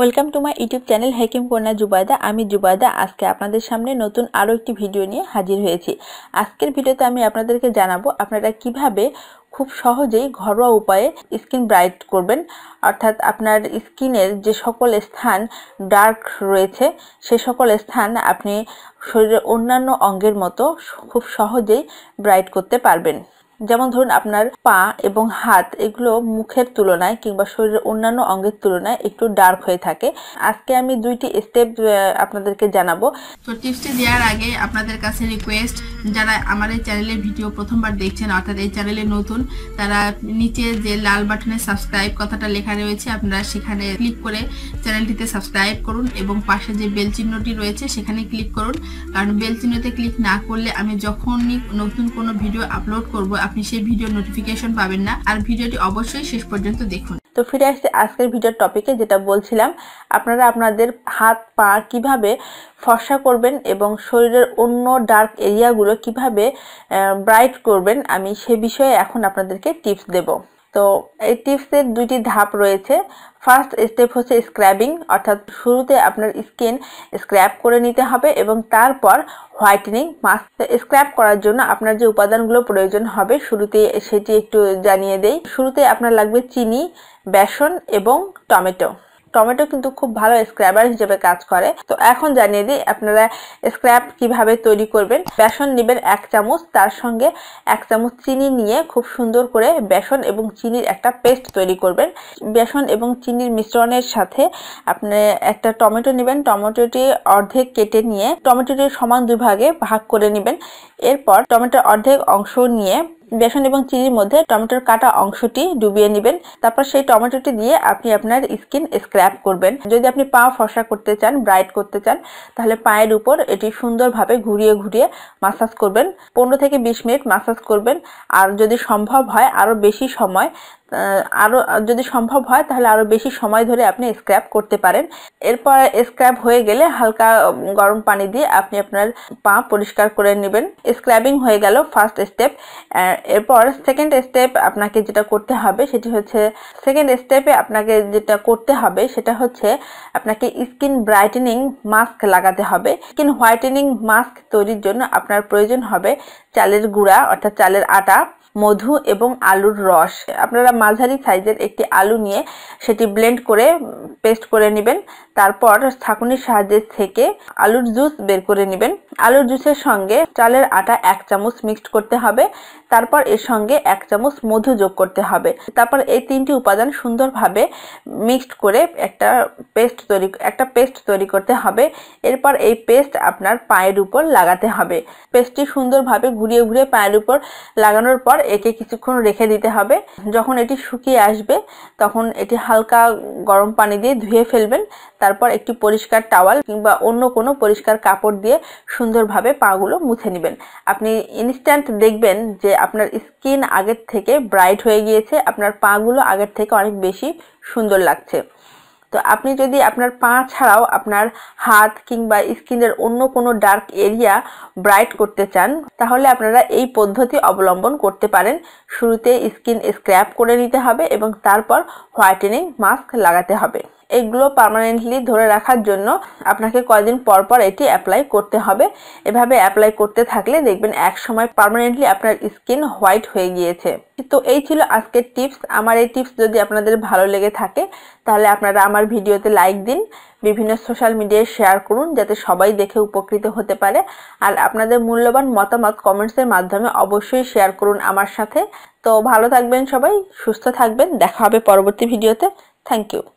welcome to my YouTube channel হেকিম কন্যা জুবাইদা আমি জুবাইদা আজকে আপনাদের সামনে নতুন আরও একটি ভিডিও নিয়ে হাজির হয়েছি আজকের ভিডিওতে আমি আপনাদেরকে জানাবো আপনারা কিভাবে খুব সহজেই ঘরোয়া উপায়ে স্কিন ব্রাইট করবেন অর্থাৎ আপনার স্কিনের যে সকল স্থান ডার্ক রয়েছে সে সকল স্থান আপনি শরীরের অন্যান্য অঙ্গের মতো খুব সহজেই ব্রাইট করতে পারবেন যেমন ধরুন আপনার পা এবং হাত এগুলো মুখের তুলনায় কিংবা শরীরের অন্যান্য অঙ্গের তুলনায় একটু ডার্ক হয়ে থাকে আজকে আমি দুইটি স্টেপ আপনাদেরকে জানাবো তো টিপসটি দেওয়ার আগে আপনাদের কাছে রিকোয়েস্ট যারা আমার এই চ্যানেলে ভিডিও প্রথমবার দেখছেন অর্থাৎ এই চ্যানেলে নতুন তারা নিচে যে লাল বাটনে সাবস্ক্রাইব কথাটা লেখা রয়েছে আপনারা সেখানে ক্লিক করে চ্যানেলটিতে সাবস্ক্রাইব করুন এবং পাশে যে বেল চিহ্নটি রয়েছে সেখানে ক্লিক করুন কারণ বেল চিহ্নতে ক্লিক না করলে আমি যখনই নতুন কোনো ভিডিও আপলোড করব আপনি সেই ভিডিওর নোটিফিকেশন পাবেন না আর ভিডিওটি অবশ্যই শেষ পর্যন্ত দেখুন তো ফিরে আসছে আজকের ভিডিওর টপিকে যেটা বলছিলাম আপনারা আপনাদের হাত পা কিভাবে ফর্সা করবেন এবং শরীরের অন্য ডার্ক এরিয়াগুলো কিভাবে ব্রাইট করবেন আমি সে বিষয়ে এখন আপনাদেরকে টিপস দেব তো এই টিপসের দুইটি ধাপ রয়েছে ফার্স্ট স্টেপ হচ্ছে স্ক্র্যাবিং অর্থাৎ শুরুতে আপনার স্কিন স্ক্র্যাব করে নিতে হবে এবং তারপর হোয়াইটেনিং মাস্ক স্ক্র্যাব করার জন্য আপনার যে উপাদানগুলো প্রয়োজন হবে শুরুতে সেটি একটু জানিয়ে দেই শুরুতে আপনার লাগবে চিনি বেসন এবং টমেটো টমেটো কিন্তু খুব ভালো স্ক্র্যাবার হিসেবে কাজ করে তো এখন জানিয়ে দিই আপনারা স্ক্র্যাব কিভাবে তৈরি করবেন বেসন নেবেন এক চামচ তার সঙ্গে এক চামচ চিনি নিয়ে খুব সুন্দর করে বেসন এবং চিনির একটা পেস্ট তৈরি করবেন বেসন এবং চিনির মিশ্রণের সাথে আপনি একটা টমেটো নেবেন টমেটোটি অর্ধেক কেটে নিয়ে টমেটোটি সমান দুই ভাগে ভাগ করে নেবেন এরপর টমেটোর অর্ধেক অংশ নিয়ে বেসন এবং চিনির মধ্যে টমেটোর কাটা অংশটি ডুবিয়ে নেবেন তারপর সেই টমেটোটি দিয়ে আপনি আপনার স্কিন স্ক্র্যাপ করবেন যদি আপনি পা ফসা করতে চান ব্রাইট করতে চান তাহলে পায়ের উপর এটি সুন্দরভাবে ঘুরিয়ে ঘুরিয়ে মাসাজ করবেন পনেরো থেকে বিশ মিনিট মাসাজ করবেন আর যদি সম্ভব হয় আরও বেশি সময় আরও যদি সম্ভব হয় তাহলে আরও বেশি সময় ধরে আপনি স্ক্র্যাপ করতে পারেন এরপর স্ক্র্যাপ হয়ে গেলে হালকা গরম পানি দিয়ে আপনি আপনার পা পরিষ্কার করে নেবেন স্ক্র্যাবিং হয়ে গেল ফার্স্ট স্টেপ এরপর সেকেন্ড স্টেপ আপনাকে যেটা করতে হবে সেটি হচ্ছে সেকেন্ড স্টেপে আপনাকে যেটা করতে হবে সেটা হচ্ছে আপনাকে স্কিন ব্রাইটেনিং মাস্ক লাগাতে হবে স্কিন হোয়াইটেনিং মাস্ক তৈরির জন্য আপনার প্রয়োজন হবে চালের গুঁড়া অর্থাৎ চালের আটা মধু এবং আলুর রস আপনারা মাঝারি সাইজের একটি আলু নিয়ে সেটি ব্লেন্ড করে পেস্ট করে নেবেন তারপর ছাঁকুনির সাহায্যে থেকে আলুর জুস বের করে নেবেন আলুর জুসের সঙ্গে চালের আটা এক চামচ মিক্সড করতে হবে তারপর এর সঙ্গে এক চামচ মধু যোগ করতে হবে তারপর এই তিনটি উপাদান সুন্দরভাবে মিক্সড করে একটা পেস্ট তৈরি একটা পেস্ট তৈরি করতে হবে এরপর এই পেস্ট আপনার পায়ের উপর লাগাতে হবে পেস্টটি সুন্দরভাবে ঘুরিয়ে ঘুরিয়ে পায়ের উপর লাগানোর পর একে কিছুক্ষণ রেখে দিতে হবে যখন এটি শুকিয়ে আসবে তখন এটি হালকা গরম পানি দিয়ে ধুয়ে ফেলবেন তারপর একটি পরিষ্কার টাওয়াল কিংবা অন্য কোনো পরিষ্কার কাপড় দিয়ে সুন্দরভাবে পাগুলো মুছে নেবেন আপনি ইনস্ট্যান্ট দেখবেন যে আপনার স্কিন আগের থেকে ব্রাইট হয়ে গিয়েছে আপনার পাগুলো আগের থেকে অনেক বেশি সুন্দর লাগছে তো আপনি যদি আপনার পা ছাড়াও আপনার হাত কিংবা স্কিনের অন্য কোনো ডার্ক এরিয়া ব্রাইট করতে চান তাহলে আপনারা এই পদ্ধতি অবলম্বন করতে পারেন শুরুতে স্কিন স্ক্র্যাপ করে নিতে হবে এবং তারপর হোয়াইটেনিং মাস্ক লাগাতে হবে এগুলো পারমানেন্টলি ধরে রাখার জন্য আপনাকে কয়েকদিন পর পর এটি অ্যাপ্লাই করতে হবে এভাবে অ্যাপ্লাই করতে থাকলে দেখবেন এক সময় পারমানেন্টলি আপনার স্কিন হোয়াইট হয়ে গিয়েছে তো এই ছিল আজকের টিপস আমার এই টিপস যদি আপনাদের ভালো লেগে থাকে তাহলে আপনারা আমার ভিডিওতে লাইক দিন বিভিন্ন সোশ্যাল মিডিয়ায় শেয়ার করুন যাতে সবাই দেখে উপকৃত হতে পারে আর আপনাদের মূল্যবান মতামত কমেন্টসের মাধ্যমে অবশ্যই শেয়ার করুন আমার সাথে তো ভালো থাকবেন সবাই সুস্থ থাকবেন দেখা হবে পরবর্তী ভিডিওতে থ্যাংক ইউ